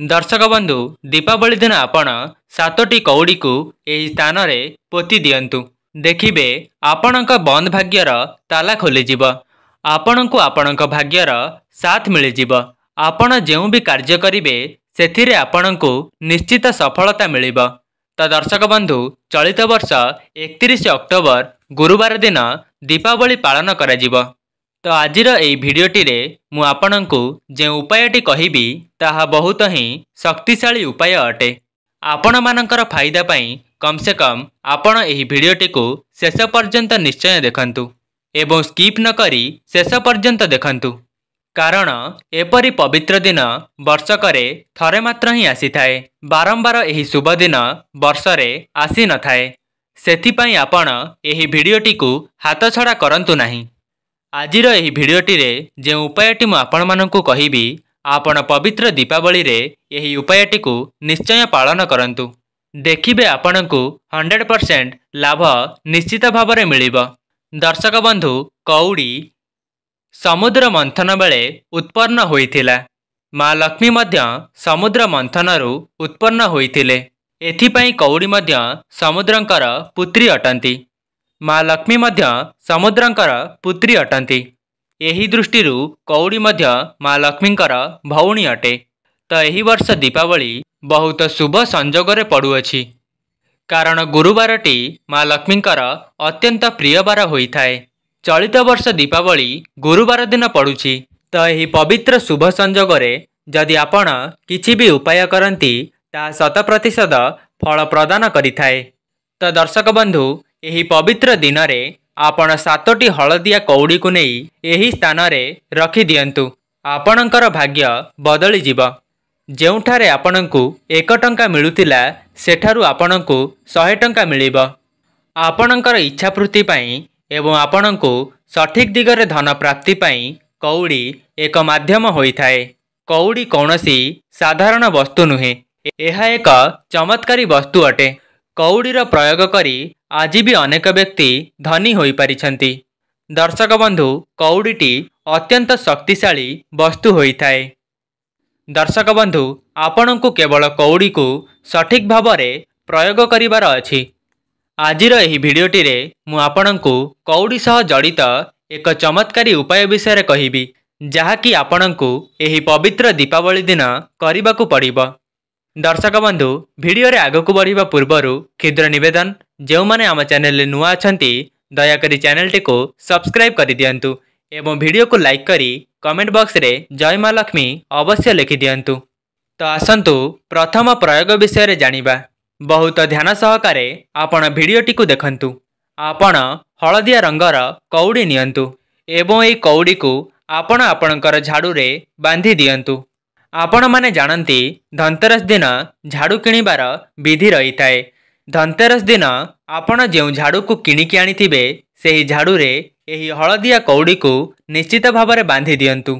दर्शक बन्धु दीप आप सात कौडीको यो स्थान रे पोति दिनु देखि आपणको बन्द भाग्य र ताला खोलियो आपणको आपण भाग्य र साथ मिजबि कार्ज्यो सथणको निश्चित सफलता मियो त दर्शक बन्धु चलित बर्ष एकतिस अक्टोबर गुरुबार दिन दीपवली पान त आज र यो भिडियोटी मि ତାହା ବହୁତ ହିଁ ଶକ୍ତିଶାଳୀ ଉପାୟ ଅଟେ ଆପଣମାନଙ୍କର ଫାଇଦା ପାଇଁ କମ୍ ସେ କମ୍ ଆପଣ ଏହି ଭିଡ଼ିଓଟିକୁ ଶେଷ ପର୍ଯ୍ୟନ୍ତ ନିଶ୍ଚୟ ଦେଖନ୍ତୁ ଏବଂ ସ୍କିପ୍ ନ କରି ଶେଷ ପର୍ଯ୍ୟନ୍ତ ଦେଖନ୍ତୁ କାରଣ ଏପରି ପବିତ୍ର ଦିନ ବର୍ଷକରେ ଥରେ ମାତ୍ର ହିଁ ଆସିଥାଏ ବାରମ୍ବାର ଏହି ଶୁଭ ଦିନ ବର୍ଷରେ ଆସିନଥାଏ ସେଥିପାଇଁ ଆପଣ ଏହି ଭିଡ଼ିଓଟିକୁ ହାତ ଛଡ଼ା କରନ୍ତୁ ନାହିଁ ଆଜିର ଏହି ଭିଡ଼ିଓଟିରେ ଯେଉଁ ଉପାୟଟି ମୁଁ ଆପଣମାନଙ୍କୁ କହିବି ଆପଣ ପବିତ୍ର ଦୀପାବଳିରେ ଏହି ଉପାୟଟିକୁ ନିଶ୍ଚୟ ପାଳନ କରନ୍ତୁ ଦେଖିବେ ଆପଣଙ୍କୁ ହଣ୍ଡ୍ରେଡ଼ ପରସେଣ୍ଟ ଲାଭ ନିଶ୍ଚିତ ଭାବରେ ମିଳିବ ଦର୍ଶକ ବନ୍ଧୁ କଉଡ଼ି ସମୁଦ୍ର ମନ୍ଥନ ବେଳେ ଉତ୍ପନ୍ନ ହୋଇଥିଲା ମା ଲକ୍ଷ୍ମୀ ମଧ୍ୟ ସମୁଦ୍ର ମନ୍ଥନରୁ ଉତ୍ପନ୍ନ ହୋଇଥିଲେ ଏଥିପାଇଁ କଉଡ଼ି ମଧ୍ୟ ସମୁଦ୍ରଙ୍କର ପୁତ୍ରୀ ଅଟନ୍ତି ମା ଲକ୍ଷ୍ମୀ ମଧ୍ୟ ସମୁଦ୍ରଙ୍କର ପୁତ୍ରୀ ଅଟନ୍ତି ଏହି ଦୃଷ୍ଟିରୁ କଉଡ଼ି ମଧ୍ୟ ମା ଲକ୍ଷ୍ମୀଙ୍କର ଭଉଣୀ ଅଟେ ତ ଏହି ବର୍ଷ ଦୀପାବଳି ବହୁତ ଶୁଭ ସଂଯୋଗରେ ପଡ଼ୁଅଛି କାରଣ ଗୁରୁବାରଟି ମା ଲକ୍ଷ୍ମୀଙ୍କର ଅତ୍ୟନ୍ତ ପ୍ରିୟବାର ହୋଇଥାଏ ଚଳିତ ବର୍ଷ ଦୀପାବଳି ଗୁରୁବାର ଦିନ ପଡ଼ୁଛି ତ ଏହି ପବିତ୍ର ଶୁଭ ସଂଯୋଗରେ ଯଦି ଆପଣ କିଛି ବି ଉପାୟ କରନ୍ତି ତାହା ଶତପ୍ରତିଶତ ଫଳ ପ୍ରଦାନ କରିଥାଏ ତ ଦର୍ଶକ ବନ୍ଧୁ ଏହି ପବିତ୍ର ଦିନରେ ଆପଣ ସାତଟି ହଳଦିଆ କଉଡ଼ିକୁ ନେଇ ଏହି ସ୍ଥାନରେ ରଖିଦିଅନ୍ତୁ ଆପଣଙ୍କର ଭାଗ୍ୟ ବଦଳିଯିବ ଯେଉଁଠାରେ ଆପଣଙ୍କୁ ଏକ ଟଙ୍କା ମିଳୁଥିଲା ସେଠାରୁ ଆପଣଙ୍କୁ ଶହେ ଟଙ୍କା ମିଳିବ ଆପଣଙ୍କର ଇଚ୍ଛାପୂର୍ତ୍ତି ପାଇଁ ଏବଂ ଆପଣଙ୍କୁ ସଠିକ୍ ଦିଗରେ ଧନ ପ୍ରାପ୍ତି ପାଇଁ କଉଡ଼ି ଏକ ମାଧ୍ୟମ ହୋଇଥାଏ କଉଡ଼ି କୌଣସି ସାଧାରଣ ବସ୍ତୁ ନୁହେଁ ଏହା ଏକ ଚମତ୍କାରୀ ବସ୍ତୁ ଅଟେ କଉଡ଼ିର ପ୍ରୟୋଗ କରି ଆଜି ବି ଅନେକ ବ୍ୟକ୍ତି ଧନୀ ହୋଇପାରିଛନ୍ତି ଦର୍ଶକ ବନ୍ଧୁ କଉଡ଼ିଟି ଅତ୍ୟନ୍ତ ଶକ୍ତିଶାଳୀ ବସ୍ତୁ ହୋଇଥାଏ ଦର୍ଶକ ବନ୍ଧୁ ଆପଣଙ୍କୁ କେବଳ କଉଡ଼ିକୁ ସଠିକ୍ ଭାବରେ ପ୍ରୟୋଗ କରିବାର ଅଛି ଆଜିର ଏହି ଭିଡ଼ିଓଟିରେ ମୁଁ ଆପଣଙ୍କୁ କଉଡ଼ି ସହ ଜଡ଼ିତ ଏକ ଚମତ୍କାରୀ ଉପାୟ ବିଷୟରେ କହିବି ଯାହାକି ଆପଣଙ୍କୁ ଏହି ପବିତ୍ର ଦୀପାବଳି ଦିନ କରିବାକୁ ପଡ଼ିବ ଦର୍ଶକ ବନ୍ଧୁ ଭିଡ଼ିଓରେ ଆଗକୁ ବଢ଼ିବା ପୂର୍ବରୁ କ୍ଷୁଦ୍ର ନିବେଦନ जो मैले आम च्याने नुवा अहिले दयकरी च्यानेटि सब्सक्राइब गरिदिनु भिडियो करी कमेन्ट बक्स्रे जयमा लक्ष्मी अवश्य लेखिदिनु त आसु प्रथम प्रयोग विषय जाँदा बहुत ध्यान सहक आपडियो देखा आपण हलदिया रङ्गर कौडि नियु एवं कौडीको आप आपर झाडुएर बान्धी दिनु आपण म जाँति धनतरस दिन झाडु किबार विधि रहिए ଧନ୍ତେରସ୍ ଦିନ ଆପଣ ଯେଉଁ ଝାଡ଼ୁକୁ କିଣିକି ଆଣିଥିବେ ସେହି ଝାଡ଼ୁରେ ଏହି ହଳଦିଆ କଉଡ଼ିକୁ ନିଶ୍ଚିତ ଭାବରେ ବାନ୍ଧି ଦିଅନ୍ତୁ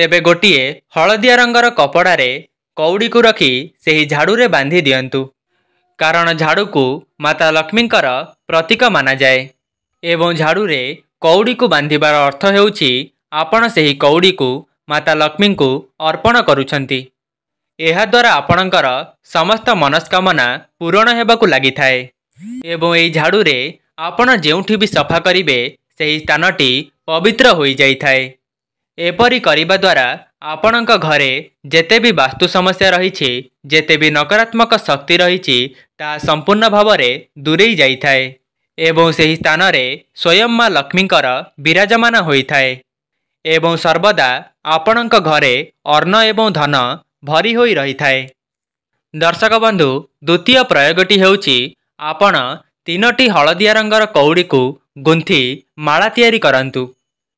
ତେବେ ଗୋଟିଏ ହଳଦିଆ ରଙ୍ଗର କପଡ଼ାରେ କଉଡ଼ିକୁ ରଖି ସେହି ଝାଡ଼ୁରେ ବାନ୍ଧି ଦିଅନ୍ତୁ କାରଣ ଝାଡ଼ୁକୁ ମାତା ଲକ୍ଷ୍ମୀଙ୍କର ପ୍ରତୀକ ମାନାଯାଏ ଏବଂ ଝାଡ଼ୁରେ କଉଡ଼ିକୁ ବାନ୍ଧିବାର ଅର୍ଥ ହେଉଛି ଆପଣ ସେହି କଉଡ଼ିକୁ ମାତା ଲକ୍ଷ୍ମୀଙ୍କୁ ଅର୍ପଣ କରୁଛନ୍ତି ଏହାଦ୍ୱାରା ଆପଣଙ୍କର ସମସ୍ତ ମନସ୍କାମନା ପୂରଣ ହେବାକୁ ଲାଗିଥାଏ ଏବଂ ଏହି ଝାଡ଼ୁରେ ଆପଣ ଯେଉଁଠି ବି ସଫା କରିବେ ସେହି ସ୍ଥାନଟି ପବିତ୍ର ହୋଇଯାଇଥାଏ ଏପରି କରିବା ଦ୍ୱାରା ଆପଣଙ୍କ ଘରେ ଯେତେ ବି ବାସ୍ତୁ ସମସ୍ୟା ରହିଛି ଯେତେ ବି ନକାରାତ୍ମକ ଶକ୍ତି ରହିଛି ତାହା ସମ୍ପୂର୍ଣ୍ଣ ଭାବରେ ଦୂରେଇ ଯାଇଥାଏ ଏବଂ ସେହି ସ୍ଥାନରେ ସ୍ୱୟଂ ମା ଲକ୍ଷ୍ମୀଙ୍କର ବିରାଜମାନ ହୋଇଥାଏ ଏବଂ ସର୍ବଦା ଆପଣଙ୍କ ଘରେ ଅର୍ଣ୍ଣ ଏବଂ ଧନ ଭରି ହୋଇ ରହିଥାଏ ଦର୍ଶକ ବନ୍ଧୁ ଦ୍ୱିତୀୟ ପ୍ରୟୋଗଟି ହେଉଛି ଆପଣ ତିନୋଟି ହଳଦିଆ ରଙ୍ଗର କଉଡ଼ିକୁ ଗୁନ୍ଥି ମାଳା ତିଆରି କରନ୍ତୁ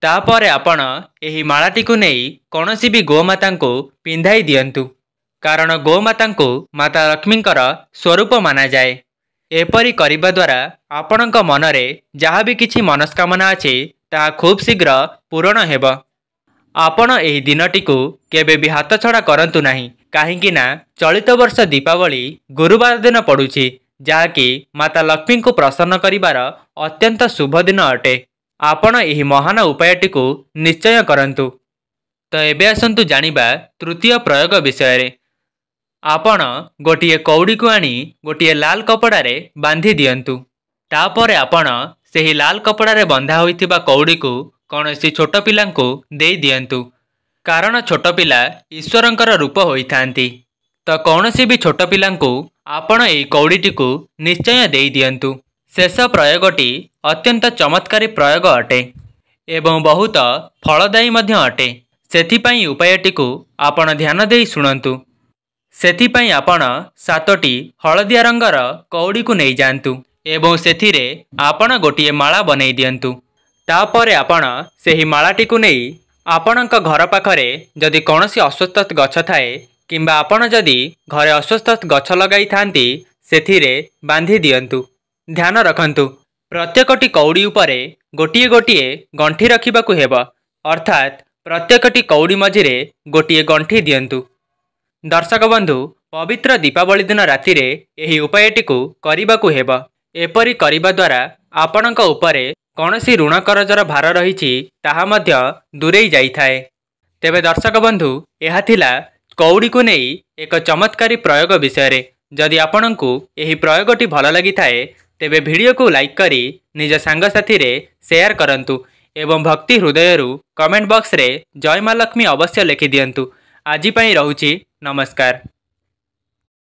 ତାପରେ ଆପଣ ଏହି ମାଳାଟିକୁ ନେଇ କୌଣସି ବି ଗୋମାତାଙ୍କୁ ପିନ୍ଧାଇ ଦିଅନ୍ତୁ କାରଣ ଗୋମାତାଙ୍କୁ ମାତା ଲକ୍ଷ୍ମୀଙ୍କର ସ୍ୱରୂପ ମାନାଯାଏ ଏପରି କରିବା ଦ୍ୱାରା ଆପଣଙ୍କ ମନରେ ଯାହା ବି କିଛି ମନସ୍କାମନା ଅଛି ତାହା ଖୁବ୍ ଶୀଘ୍ର ପୂରଣ ହେବ ଆପଣ ଏହି ଦିନଟିକୁ କେବେ ବି ହାତଛଡ଼ା କରନ୍ତୁ ନାହିଁ କାହିଁକିନା ଚଳିତ ବର୍ଷ ଦୀପାବଳି ଗୁରୁବାର ଦିନ ପଡ଼ୁଛି ଯାହାକି ମାତା ଲକ୍ଷ୍ମୀଙ୍କୁ ପ୍ରସନ୍ନ କରିବାର ଅତ୍ୟନ୍ତ ଶୁଭ ଦିନ ଅଟେ ଆପଣ ଏହି ମହାନ ଉପାୟଟିକୁ ନିଶ୍ଚୟ କରନ୍ତୁ ତ ଏବେ ଆସନ୍ତୁ ଜାଣିବା ତୃତୀୟ ପ୍ରୟୋଗ ବିଷୟରେ ଆପଣ ଗୋଟିଏ କଉଡ଼ିକୁ ଆଣି ଗୋଟିଏ ଲାଲ କପଡ଼ାରେ ବାନ୍ଧି ଦିଅନ୍ତୁ ତାପରେ ଆପଣ ସେହି ଲାଲ କପଡ଼ାରେ ବନ୍ଧା ହୋଇଥିବା କଉଡ଼ିକୁ କୌଣସି ଛୋଟ ପିଲାଙ୍କୁ ଦେଇ ଦିଅନ୍ତୁ କାରଣ ଛୋଟ ପିଲା ଈଶ୍ୱରଙ୍କର ରୂପ ହୋଇଥାନ୍ତି ତ କୌଣସି ବି ଛୋଟ ପିଲାଙ୍କୁ ଆପଣ ଏହି କଉଡ଼ିଟିକୁ ନିଶ୍ଚୟ ଦେଇ ଦିଅନ୍ତୁ ଶେଷ ପ୍ରୟୋଗଟି ଅତ୍ୟନ୍ତ ଚମତ୍କାରୀ ପ୍ରୟୋଗ ଅଟେ ଏବଂ ବହୁତ ଫଳଦାୟୀ ମଧ୍ୟ ଅଟେ ସେଥିପାଇଁ ଉପାୟଟିକୁ ଆପଣ ଧ୍ୟାନ ଦେଇ ଶୁଣନ୍ତୁ ସେଥିପାଇଁ ଆପଣ ସାତଟି ହଳଦିଆ ରଙ୍ଗର କଉଡ଼ିକୁ ନେଇଯାଆନ୍ତୁ ଏବଂ ସେଥିରେ ଆପଣ ଗୋଟିଏ ମାଳା ବନେଇ ଦିଅନ୍ତୁ ତାପରେ ଆପଣ ସେହି ମାଳାଟିକୁ ନେଇ ଆପଣଙ୍କ ଘର ପାଖରେ ଯଦି କୌଣସି ଅସ୍ୱସ୍ଥ ଗଛ ଥାଏ କିମ୍ବା ଆପଣ ଯଦି ଘରେ ଅସ୍ୱସ୍ଥ ଗଛ ଲଗାଇଥାନ୍ତି ସେଥିରେ ବାନ୍ଧି ଦିଅନ୍ତୁ ଧ୍ୟାନ ରଖନ୍ତୁ ପ୍ରତ୍ୟେକଟି କଉଡ଼ି ଉପରେ ଗୋଟିଏ ଗୋଟିଏ ଗଣ୍ଠି ରଖିବାକୁ ହେବ ଅର୍ଥାତ୍ ପ୍ରତ୍ୟେକଟି କଉଡ଼ି ମଝିରେ ଗୋଟିଏ ଗଣ୍ଠି ଦିଅନ୍ତୁ ଦର୍ଶକ ବନ୍ଧୁ ପବିତ୍ର ଦୀପାବଳି ଦିନ ରାତିରେ ଏହି ଉପାୟଟିକୁ କରିବାକୁ ହେବ ଏପରି କରିବା ଦ୍ୱାରା ଆପଣଙ୍କ ଉପରେ କୌଣସି ଋଣ କରଜର ଭାର ରହିଛି ତାହା ମଧ୍ୟ ଦୂରେଇ ଯାଇଥାଏ ତେବେ ଦର୍ଶକ ବନ୍ଧୁ ଏହା ଥିଲା କଉଡ଼ିକୁ ନେଇ ଏକ ଚମତ୍କାରୀ ପ୍ରୟୋଗ ବିଷୟରେ ଯଦି ଆପଣଙ୍କୁ ଏହି ପ୍ରୟୋଗଟି ଭଲ ଲାଗିଥାଏ ତେବେ ଭିଡ଼ିଓକୁ ଲାଇକ୍ କରି ନିଜ ସାଙ୍ଗସାଥିରେ ସେୟାର କରନ୍ତୁ ଏବଂ ଭକ୍ତି ହୃଦୟରୁ କମେଣ୍ଟ ବକ୍ସରେ ଜୟ ମା ଲକ୍ଷ୍ମୀ ଅବଶ୍ୟ ଲେଖିଦିଅନ୍ତୁ ଆଜି ପାଇଁ ରହୁଛି ନମସ୍କାର